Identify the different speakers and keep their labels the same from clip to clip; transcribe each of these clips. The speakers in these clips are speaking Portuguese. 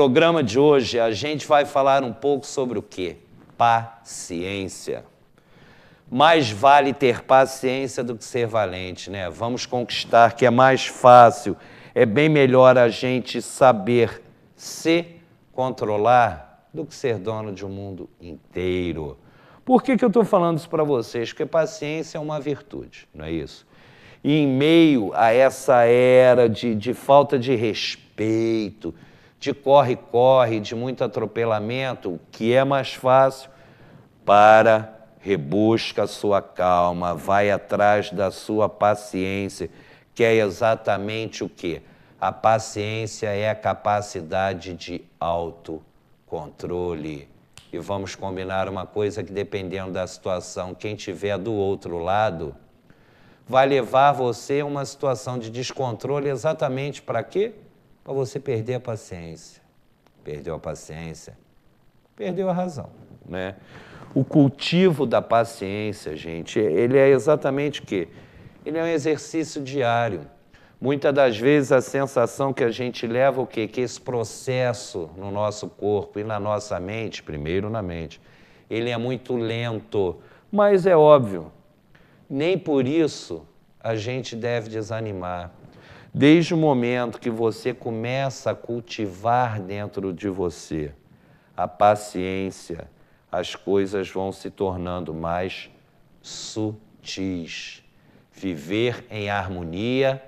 Speaker 1: programa de hoje a gente vai falar um pouco sobre o que Paciência. Mais vale ter paciência do que ser valente, né? Vamos conquistar que é mais fácil, é bem melhor a gente saber se controlar do que ser dono de um mundo inteiro. Por que, que eu estou falando isso para vocês? Porque paciência é uma virtude, não é isso? E em meio a essa era de, de falta de respeito, de corre-corre, de muito atropelamento, O que é mais fácil, para rebusca a sua calma, vai atrás da sua paciência, que é exatamente o que? A paciência é a capacidade de autocontrole. E vamos combinar uma coisa que, dependendo da situação, quem tiver do outro lado vai levar você a uma situação de descontrole exatamente para quê? para você perder a paciência. Perdeu a paciência, perdeu a razão. Né? O cultivo da paciência, gente, ele é exatamente o quê? Ele é um exercício diário. Muitas das vezes a sensação que a gente leva o quê? Que esse processo no nosso corpo e na nossa mente, primeiro na mente, ele é muito lento. Mas é óbvio, nem por isso a gente deve desanimar. Desde o momento que você começa a cultivar dentro de você a paciência, as coisas vão se tornando mais sutis. Viver em harmonia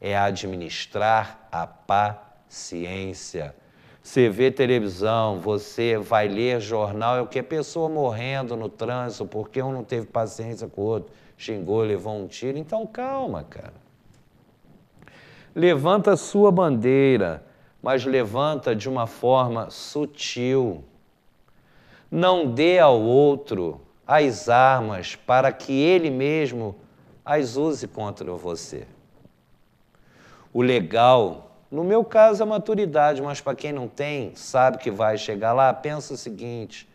Speaker 1: é administrar a paciência. Você vê televisão, você vai ler jornal, é o que? Pessoa morrendo no trânsito porque um não teve paciência com o outro, xingou, levou um tiro. Então, calma, cara levanta a sua bandeira, mas levanta de uma forma sutil. Não dê ao outro as armas para que ele mesmo as use contra você. O legal, no meu caso, é a maturidade, mas para quem não tem, sabe que vai chegar lá, pensa o seguinte: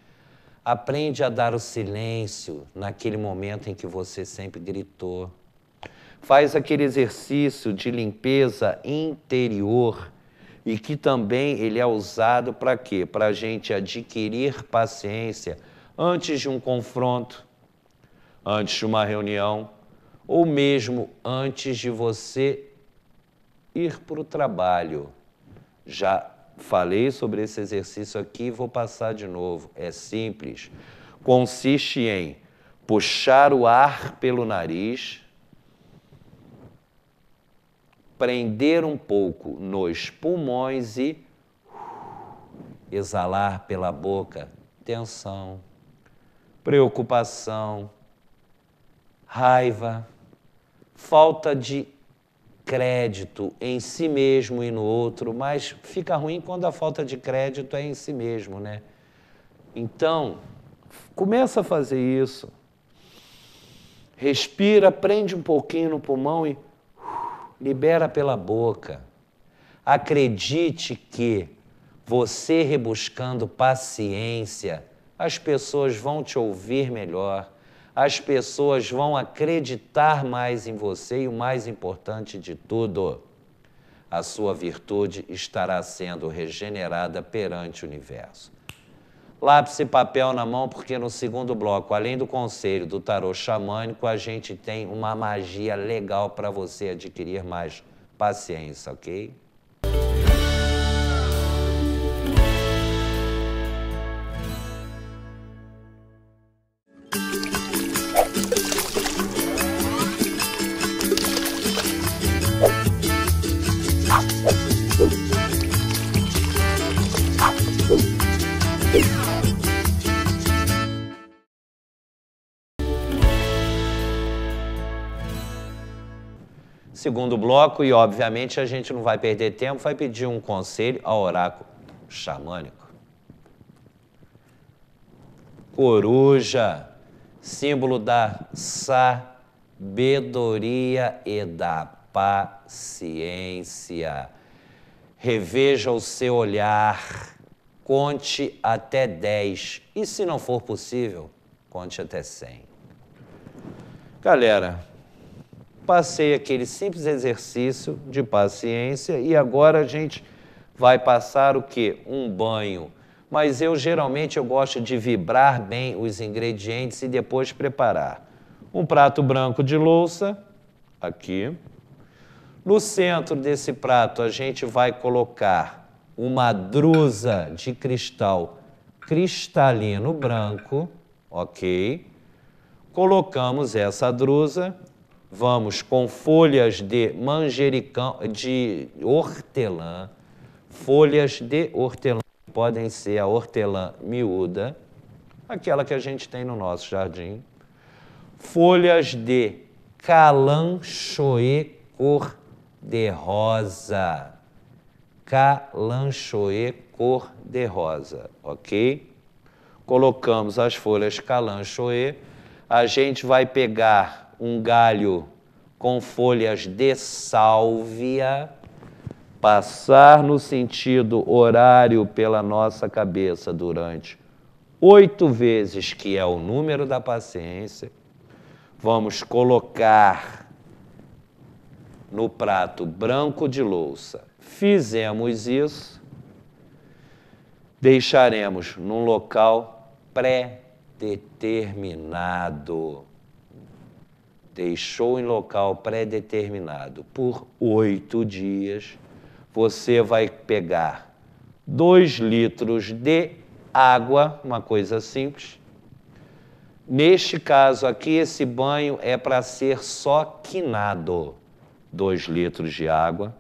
Speaker 1: aprende a dar o silêncio naquele momento em que você sempre gritou faz aquele exercício de limpeza interior e que também ele é usado para quê? Para a gente adquirir paciência antes de um confronto, antes de uma reunião ou mesmo antes de você ir para o trabalho. Já falei sobre esse exercício aqui, vou passar de novo. É simples. Consiste em puxar o ar pelo nariz prender um pouco nos pulmões e exalar pela boca tensão, preocupação, raiva, falta de crédito em si mesmo e no outro, mas fica ruim quando a falta de crédito é em si mesmo, né? Então, começa a fazer isso. Respira, prende um pouquinho no pulmão e libera pela boca. Acredite que você rebuscando paciência, as pessoas vão te ouvir melhor, as pessoas vão acreditar mais em você e o mais importante de tudo, a sua virtude estará sendo regenerada perante o universo lápis e papel na mão, porque no segundo bloco, além do conselho do tarô xamânico, a gente tem uma magia legal para você adquirir mais paciência, ok? segundo bloco, e obviamente a gente não vai perder tempo, vai pedir um conselho ao oráculo xamânico. Coruja, símbolo da sabedoria e da paciência. Reveja o seu olhar, conte até 10 e, se não for possível, conte até 100. Galera, passei aquele simples exercício de paciência e agora a gente vai passar o que? Um banho. Mas eu geralmente eu gosto de vibrar bem os ingredientes e depois preparar. Um prato branco de louça, aqui. No centro desse prato a gente vai colocar uma drusa de cristal cristalino branco, ok? Colocamos essa drusa Vamos com folhas de manjericão, de hortelã, folhas de hortelã podem ser a hortelã miúda, aquela que a gente tem no nosso jardim, folhas de calanchoe cor de rosa. Calanchoe cor de rosa, ok? Colocamos as folhas calanchoe, a gente vai pegar um galho com folhas de sálvia, passar no sentido horário pela nossa cabeça durante oito vezes, que é o número da paciência, vamos colocar no prato branco de louça. Fizemos isso, deixaremos num local pré-determinado deixou em local pré-determinado por oito dias, você vai pegar dois litros de água, uma coisa simples. Neste caso aqui, esse banho é para ser só quinado. dois litros de água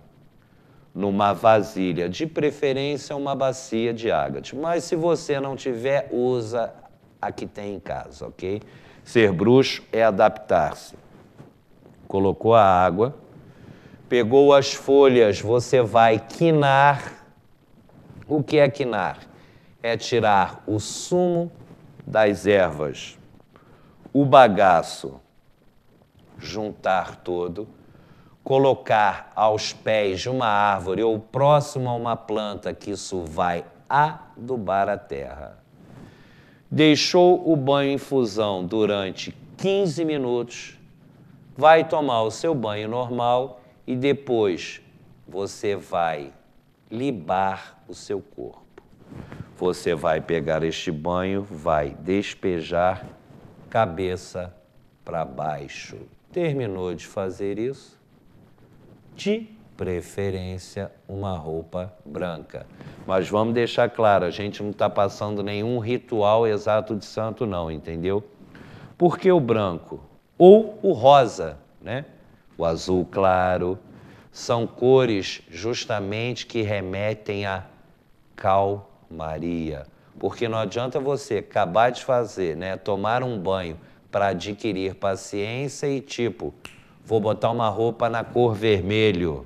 Speaker 1: numa vasilha, de preferência uma bacia de ágate. Mas se você não tiver, usa a que tem em casa, ok? Ser bruxo é adaptar-se colocou a água, pegou as folhas, você vai quinar. O que é quinar? É tirar o sumo das ervas, o bagaço, juntar todo, colocar aos pés de uma árvore ou próximo a uma planta, que isso vai adubar a terra. Deixou o banho em fusão durante 15 minutos vai tomar o seu banho normal e depois você vai libar o seu corpo. Você vai pegar este banho, vai despejar cabeça para baixo. Terminou de fazer isso? De preferência, uma roupa branca. Mas vamos deixar claro: a gente não está passando nenhum ritual exato de santo, não, entendeu? Por que o branco? ou o rosa, né? o azul claro, são cores justamente que remetem à calmaria. Porque não adianta você acabar de fazer, né? tomar um banho para adquirir paciência e tipo, vou botar uma roupa na cor vermelho.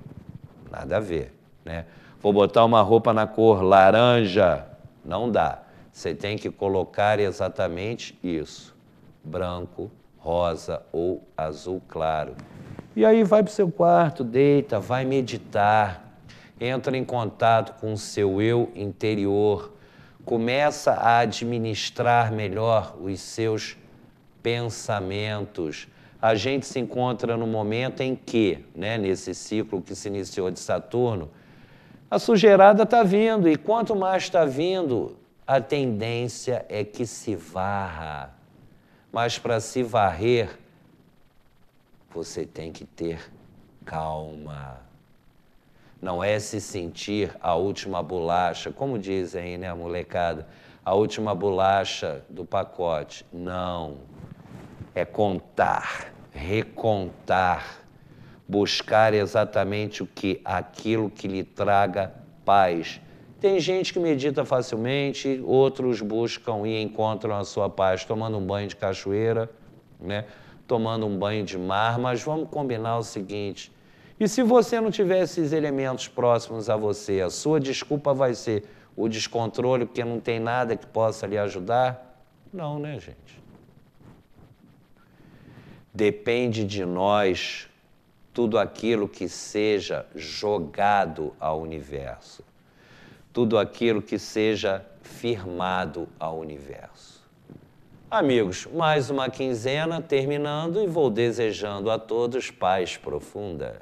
Speaker 1: Nada a ver, né? Vou botar uma roupa na cor laranja. Não dá. Você tem que colocar exatamente isso: branco, rosa ou azul claro. E aí vai para o seu quarto, deita, vai meditar, entra em contato com o seu eu interior, começa a administrar melhor os seus pensamentos. A gente se encontra no momento em que, né, nesse ciclo que se iniciou de Saturno, a sujeirada está vindo, e quanto mais está vindo, a tendência é que se varra mas para se varrer, você tem que ter calma. Não é se sentir a última bolacha, como dizem, né, molecada, a última bolacha do pacote. Não. É contar, recontar, buscar exatamente o que aquilo que lhe traga paz, tem gente que medita facilmente, outros buscam e encontram a sua paz tomando um banho de cachoeira, né? tomando um banho de mar, mas vamos combinar o seguinte: e se você não tiver esses elementos próximos a você, a sua desculpa vai ser o descontrole, porque não tem nada que possa lhe ajudar? Não, né, gente? Depende de nós tudo aquilo que seja jogado ao universo tudo aquilo que seja firmado ao universo. Amigos, mais uma quinzena terminando e vou desejando a todos paz profunda.